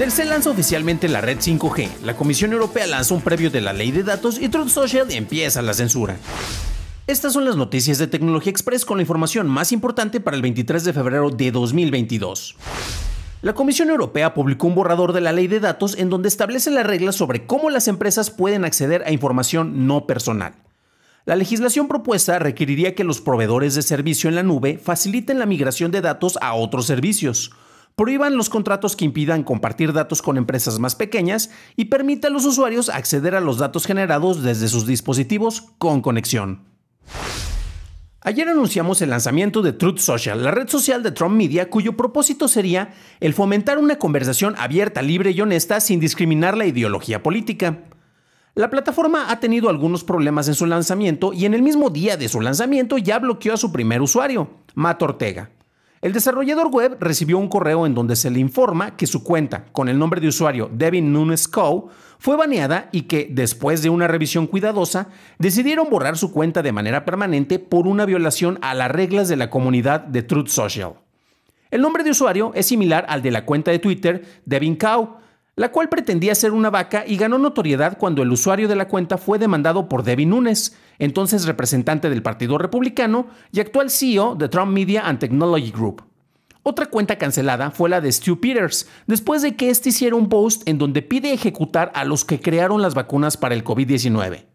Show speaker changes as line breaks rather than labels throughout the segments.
Tercer lanza oficialmente la red 5G, la Comisión Europea lanza un previo de la ley de datos y Truth Social empieza la censura. Estas son las noticias de Tecnología Express con la información más importante para el 23 de febrero de 2022. La Comisión Europea publicó un borrador de la ley de datos en donde establece las reglas sobre cómo las empresas pueden acceder a información no personal. La legislación propuesta requeriría que los proveedores de servicio en la nube faciliten la migración de datos a otros servicios, prohíban los contratos que impidan compartir datos con empresas más pequeñas y permite a los usuarios acceder a los datos generados desde sus dispositivos con conexión. Ayer anunciamos el lanzamiento de Truth Social, la red social de Trump Media, cuyo propósito sería el fomentar una conversación abierta, libre y honesta sin discriminar la ideología política. La plataforma ha tenido algunos problemas en su lanzamiento y en el mismo día de su lanzamiento ya bloqueó a su primer usuario, Matt Ortega. El desarrollador web recibió un correo en donde se le informa que su cuenta con el nombre de usuario Devin Nunes Co. fue baneada y que, después de una revisión cuidadosa, decidieron borrar su cuenta de manera permanente por una violación a las reglas de la comunidad de Truth Social. El nombre de usuario es similar al de la cuenta de Twitter Devin Cow, la cual pretendía ser una vaca y ganó notoriedad cuando el usuario de la cuenta fue demandado por Devin Nunes, entonces representante del Partido Republicano y actual CEO de Trump Media and Technology Group. Otra cuenta cancelada fue la de Stu Peters, después de que éste hiciera un post en donde pide ejecutar a los que crearon las vacunas para el COVID-19.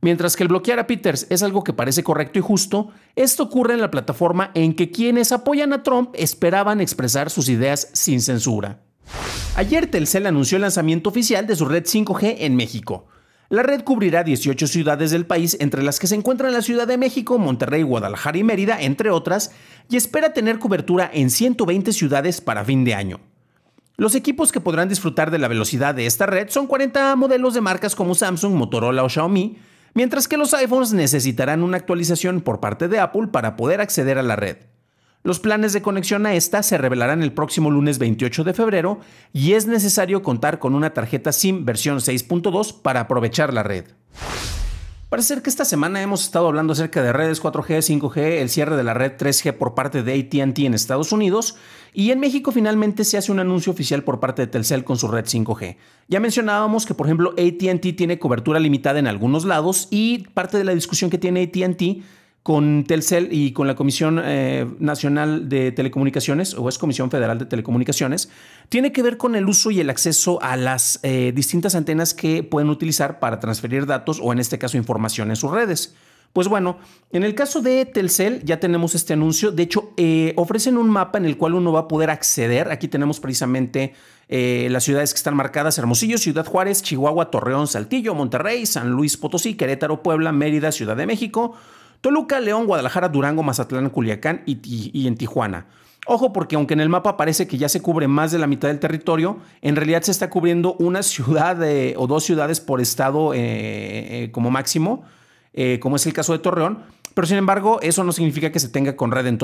Mientras que el bloquear a Peters es algo que parece correcto y justo, esto ocurre en la plataforma en que quienes apoyan a Trump esperaban expresar sus ideas sin censura. Ayer Telcel anunció el lanzamiento oficial de su red 5G en México. La red cubrirá 18 ciudades del país, entre las que se encuentran la Ciudad de México, Monterrey, Guadalajara y Mérida, entre otras, y espera tener cobertura en 120 ciudades para fin de año. Los equipos que podrán disfrutar de la velocidad de esta red son 40 modelos de marcas como Samsung, Motorola o Xiaomi, mientras que los iPhones necesitarán una actualización por parte de Apple para poder acceder a la red. Los planes de conexión a esta se revelarán el próximo lunes 28 de febrero y es necesario contar con una tarjeta SIM versión 6.2 para aprovechar la red. Parece ser que esta semana hemos estado hablando acerca de redes 4G, 5G, el cierre de la red 3G por parte de ATT en Estados Unidos y en México finalmente se hace un anuncio oficial por parte de Telcel con su red 5G. Ya mencionábamos que por ejemplo ATT tiene cobertura limitada en algunos lados y parte de la discusión que tiene ATT con Telcel y con la Comisión eh, Nacional de Telecomunicaciones, o es Comisión Federal de Telecomunicaciones, tiene que ver con el uso y el acceso a las eh, distintas antenas que pueden utilizar para transferir datos o en este caso información en sus redes. Pues bueno, en el caso de Telcel ya tenemos este anuncio, de hecho eh, ofrecen un mapa en el cual uno va a poder acceder, aquí tenemos precisamente las ciudades que están marcadas, Hermosillo, Ciudad Juárez, Chihuahua, Torreón, Saltillo, Monterrey, San Luis Potosí, Querétaro, Puebla, Mérida, Ciudad de México, Toluca, León, Guadalajara, Durango, Mazatlán, Culiacán y, en Tijuana. Ojo porque aunque en el mapa parece que ya se cubre más de la mitad del territorio, en realidad se está cubriendo una ciudad eh, o dos ciudades por estado eh, eh, como máximo, como es el caso de Torreón, pero sin embargo eso no significa que se tenga con red en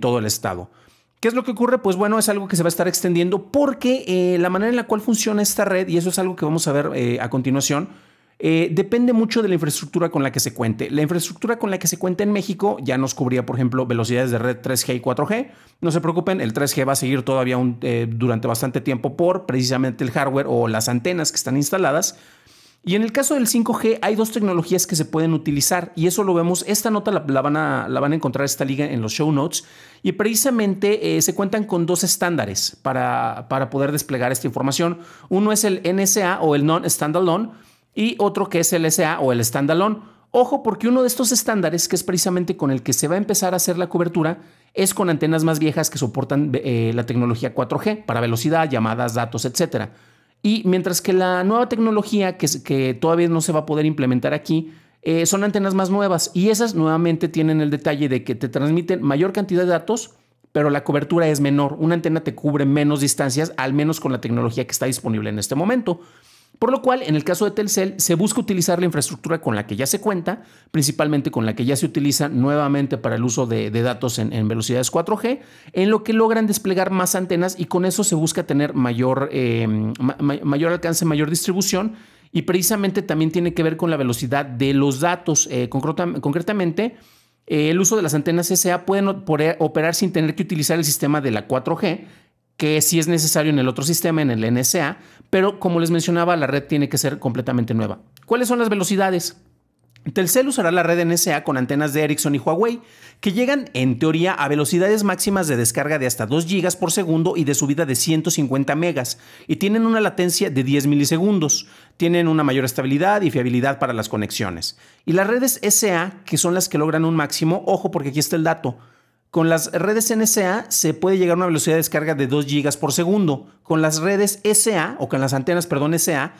todo el estado. ¿Qué es lo que ocurre? Pues bueno, es algo que se va a estar extendiendo porque la manera en la cual funciona esta red, y eso es algo que vamos a ver a continuación, eh, depende mucho de la infraestructura con la que se cuente. La infraestructura con la que se cuenta en México ya nos cubría, por ejemplo, velocidades de red 3G y 4G. No se preocupen, el 3G va a seguir todavía eh, durante bastante tiempo por precisamente el hardware o las antenas que están instaladas. Y en el caso del 5G hay dos tecnologías que se pueden utilizar y eso lo vemos, esta nota la, van, a, encontrar esta liga en los show notes y precisamente eh, se cuentan con dos estándares para, para poder desplegar esta información. Uno es el NSA o el Non-Standalone y otro que es el SA o el standalone. Ojo, porque uno de estos estándares, que es precisamente con el que se va a empezar a hacer la cobertura, es con antenas más viejas que soportan eh, la tecnología 4G para velocidad, llamadas, datos, etc. Y mientras que la nueva tecnología, que, que todavía no se va a poder implementar aquí, eh, son antenas más nuevas y esas nuevamente tienen el detalle de que te transmiten mayor cantidad de datos, pero la cobertura es menor. Una antena te cubre menos distancias, al menos con la tecnología que está disponible en este momento. Por lo cual, en el caso de Telcel, se busca utilizar la infraestructura con la que ya se cuenta, principalmente con la que ya se utiliza nuevamente para el uso de, datos en, velocidades 4G, en lo que logran desplegar más antenas y con eso se busca tener mayor, eh, mayor alcance, mayor distribución. Y precisamente también tiene que ver con la velocidad de los datos. Eh, concretamente, eh, el uso de las antenas SA pueden operar sin tener que utilizar el sistema de la 4G, que sí es necesario en el otro sistema, en el NSA, pero como les mencionaba, la red tiene que ser completamente nueva. ¿Cuáles son las velocidades? Telcel usará la red NSA con antenas de Ericsson y Huawei, que llegan en teoría a velocidades máximas de descarga de hasta 2 GB por segundo y de subida de 150 megas, y tienen una latencia de 10 milisegundos, tienen una mayor estabilidad y fiabilidad para las conexiones. Y las redes SA, que son las que logran un máximo, ojo porque aquí está el dato, con las redes NSA se puede llegar a una velocidad de descarga de 2 GB por segundo. Con las redes SA, o con las antenas, perdón, SA,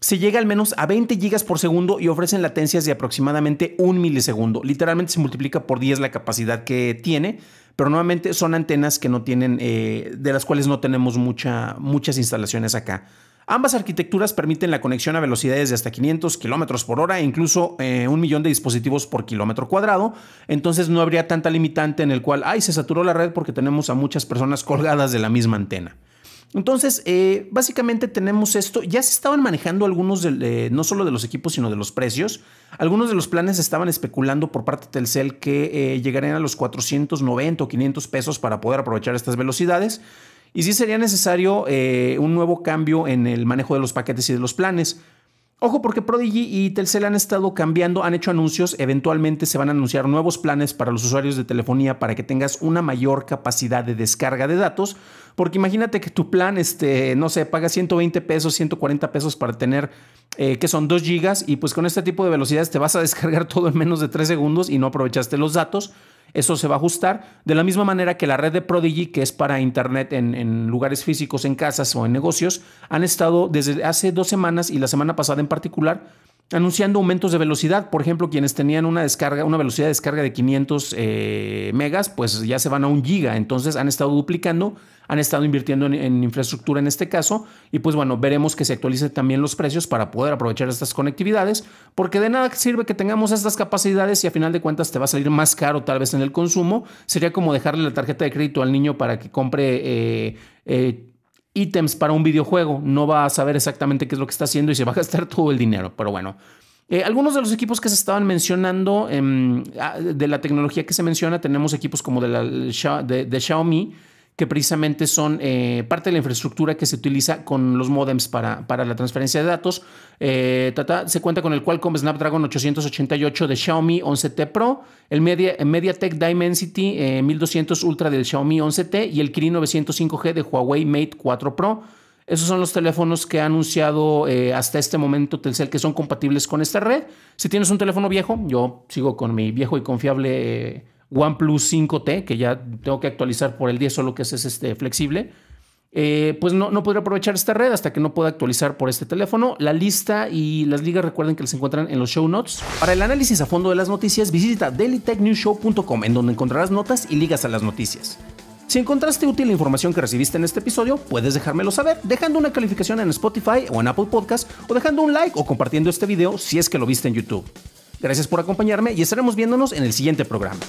se llega al menos a 20 GB por segundo y ofrecen latencias de aproximadamente un milisegundo. Literalmente se multiplica por 10 la capacidad que tiene, pero nuevamente son antenas que no tienen, eh, de las cuales no tenemos muchas instalaciones acá. Ambas arquitecturas permiten la conexión a velocidades de hasta 500 km por hora e incluso eh, un millón de dispositivos por kilómetro cuadrado. Entonces no habría tanta limitante en el cual, ay, se saturó la red porque tenemos a muchas personas colgadas de la misma antena. Entonces, eh, básicamente tenemos esto. Ya se estaban manejando algunos, eh, no solo de los equipos, sino de los precios. Algunos de los planes estaban especulando por parte de Telcel que llegarían a los 490 o 500 pesos para poder aprovechar estas velocidades. Y sí sería necesario eh, un nuevo cambio en el manejo de los paquetes y de los planes. Ojo porque Prodigy y Telcel han estado cambiando, han hecho anuncios, eventualmente se van a anunciar nuevos planes para los usuarios de telefonía para que tengas una mayor capacidad de descarga de datos, porque imagínate que tu plan, este, no sé, paga 120 pesos, 140 pesos para tener, eh, que son 2 gigas, y pues con este tipo de velocidades te vas a descargar todo en menos de 3 segundos y no aprovechaste los datos eso se va a ajustar. De la misma manera que la red de Prodigy, que es para Internet en, lugares físicos, en casas o en negocios, han estado desde hace dos semanas y la semana pasada en particular anunciando aumentos de velocidad. Por ejemplo, quienes tenían una descarga, una velocidad de descarga de 500 eh, megas, pues ya se van a un giga. Entonces han estado duplicando, han estado invirtiendo en, infraestructura en este caso. Y pues bueno, veremos que se actualicen también los precios para poder aprovechar estas conectividades, porque de nada sirve que tengamos estas capacidades y a final de cuentas te va a salir más caro tal vez en el consumo. Sería como dejarle la tarjeta de crédito al niño para que compre. Eh, eh, ítems para un videojuego. No va a saber exactamente qué es lo que está haciendo y se va a gastar todo el dinero. Pero bueno, eh, algunos de los equipos que se estaban mencionando em, ah, de la tecnología que se menciona, tenemos equipos como de, la, de, de Xiaomi que precisamente son eh, parte de la infraestructura que se utiliza con los modems para, para la transferencia de datos. Eh, se cuenta con el Qualcomm Snapdragon 888 de Xiaomi 11T Pro, el Media, MediaTek Dimensity 1200 eh, Ultra del Xiaomi 11T y el Kirin 905G de Huawei Mate 4 Pro. Esos son los teléfonos que ha anunciado hasta este momento Telcel que son compatibles con esta red. Si tienes un teléfono viejo, yo sigo con mi viejo y confiable OnePlus 5T, que ya tengo que actualizar por el 10, solo que es, este, flexible, eh, pues no, no podré aprovechar esta red hasta que no pueda actualizar por este teléfono. La lista y las ligas recuerden que las encuentran en los show notes. Para el análisis a fondo de las noticias, visita dailytechnewshow.com en donde encontrarás notas y ligas a las noticias. Si encontraste útil la información que recibiste en este episodio, puedes dejármelo saber dejando una calificación en Spotify o en Apple Podcast o dejando un like o compartiendo este video si es que lo viste en YouTube. Gracias por acompañarme y estaremos viéndonos en el siguiente programa.